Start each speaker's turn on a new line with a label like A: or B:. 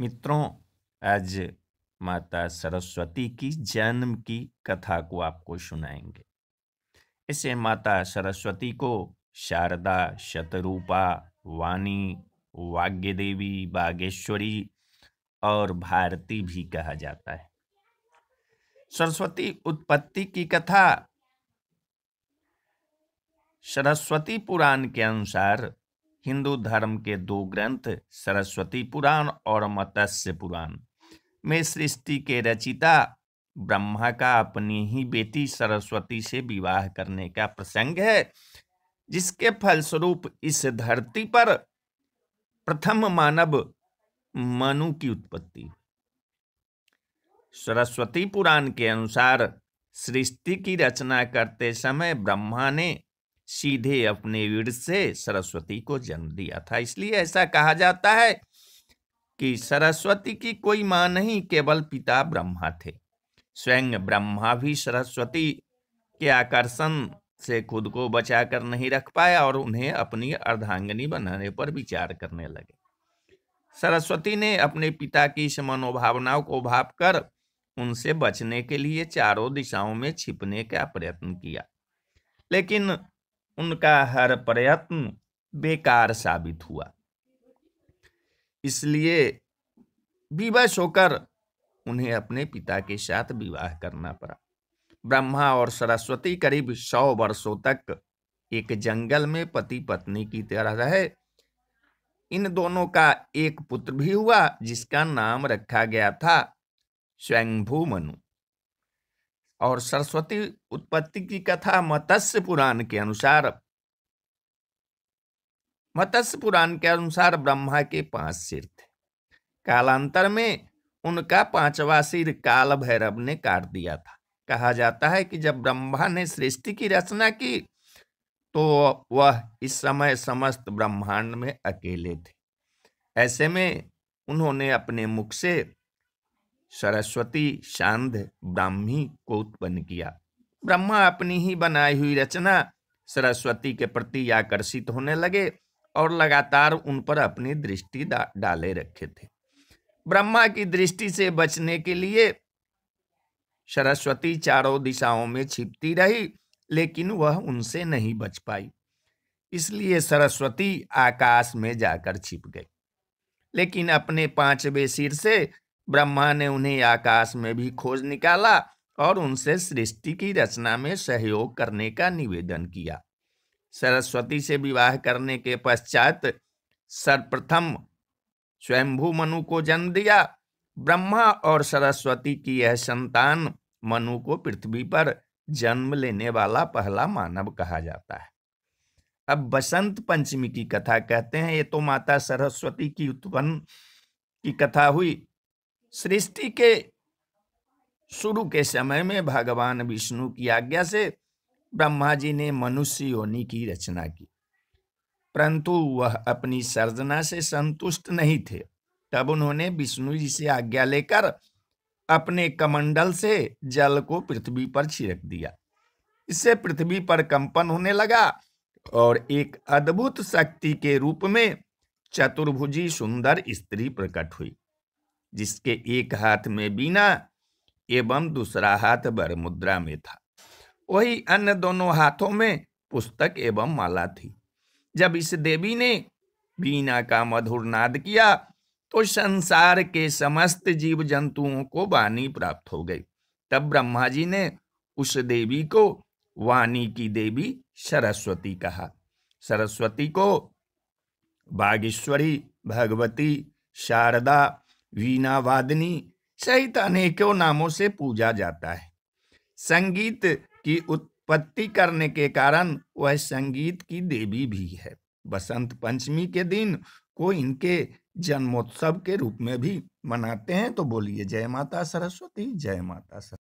A: मित्रों आज माता सरस्वती की जन्म की कथा को आपको सुनाएंगे इसे माता सरस्वती को शारदा शतरूपा वाणी वाग्य देवी बागेश्वरी और भारती भी कहा जाता है सरस्वती उत्पत्ति की कथा सरस्वती पुराण के अनुसार हिंदू धर्म के दो ग्रंथ सरस्वती पुराण और मत्स्य पुराण में सृष्टि के रचिता ब्रह्मा का अपनी ही बेटी सरस्वती से विवाह करने का प्रसंग है जिसके फलस्वरूप इस धरती पर प्रथम मानव मनु की उत्पत्ति सरस्वती पुराण के अनुसार सृष्टि की रचना करते समय ब्रह्मा ने सीधे अपने वीर से सरस्वती को जन्म दिया था इसलिए ऐसा कहा जाता है कि सरस्वती की कोई मां नहीं केवल पिता ब्रह्मा थे स्वयं ब्रह्मा भी सरस्वती के आकर्षण से खुद को बचाकर नहीं रख पाया और उन्हें अपनी अर्धांगनी बनाने पर विचार करने लगे सरस्वती ने अपने पिता की इस मनोभावनाओं को भाप कर उनसे बचने के लिए चारों दिशाओं में छिपने का प्रयत्न किया लेकिन उनका हर प्रयत्न बेकार साबित हुआ इसलिए विवश होकर उन्हें अपने पिता के साथ विवाह करना पड़ा ब्रह्मा और सरस्वती करीब सौ वर्षों तक एक जंगल में पति पत्नी की तरह रहे इन दोनों का एक पुत्र भी हुआ जिसका नाम रखा गया था स्वयंभू मनु और सरस्वती उत्पत्ति की कथा मत्स्य पुराण के अनुसार मत्स्य पुराण के अनुसार ब्रह्मा के पांच सिर थे कालांतर में उनका पांचवा सिर काल भैरव ने काट दिया था कहा जाता है कि जब ब्रह्मा ने सृष्टि की रचना की तो वह इस समय समस्त ब्रह्मांड में अकेले थे ऐसे में उन्होंने अपने मुख से सरस्वती सांध ब्राह्मी को उत्पन्न किया ब्रह्मा अपनी ही बनाई हुई रचना सरस्वती के प्रति आकर्षित होने लगे और लगातार उन पर अपनी दृष्टि डाले रखे थे ब्रह्मा की दृष्टि से बचने के लिए सरस्वती चारों दिशाओं में छिपती रही लेकिन वह उनसे नहीं बच पाई इसलिए सरस्वती आकाश में जाकर छिप गई लेकिन अपने पांचवे सिर से ब्रह्मा ने उन्हें आकाश में भी खोज निकाला और उनसे सृष्टि की रचना में सहयोग करने का निवेदन किया सरस्वती से विवाह करने के पश्चात सर्वप्रथम स्वयंभू मनु को जन्म दिया ब्रह्मा और सरस्वती की यह संतान मनु को पृथ्वी पर जन्म लेने वाला पहला मानव कहा जाता है अब बसंत पंचमी की कथा कहते हैं ये तो माता सरस्वती की उत्पन्न की कथा हुई सृष्टि के शुरू के समय में भगवान विष्णु की आज्ञा से ब्रह्मा जी ने मनुष्य योनि की रचना की परंतु वह अपनी सर्जना से संतुष्ट नहीं थे तब उन्होंने विष्णु जी से आज्ञा लेकर अपने कमंडल से जल को पृथ्वी पर छिड़क दिया इससे पृथ्वी पर कंपन होने लगा और एक अद्भुत शक्ति के रूप में चतुर्भुजी सुंदर स्त्री प्रकट हुई जिसके एक हाथ में बीना एवं दूसरा हाथ बर मुद्रा में था वही अन्य दोनों हाथों में पुस्तक एवं माला थी जब इस देवी ने बीना का मधुर नाद किया तो संसार के समस्त जीव जंतुओं को वाणी प्राप्त हो गई तब ब्रह्मा जी ने उस देवी को वाणी की देवी सरस्वती कहा सरस्वती को बागेश्वरी भगवती शारदा वादनी सहित अनेकों नामों से पूजा जाता है संगीत की उत्पत्ति करने के कारण वह संगीत की देवी भी है बसंत पंचमी के दिन को इनके जन्मोत्सव के रूप में भी मनाते हैं तो बोलिए जय माता सरस्वती जय माता सरस्वती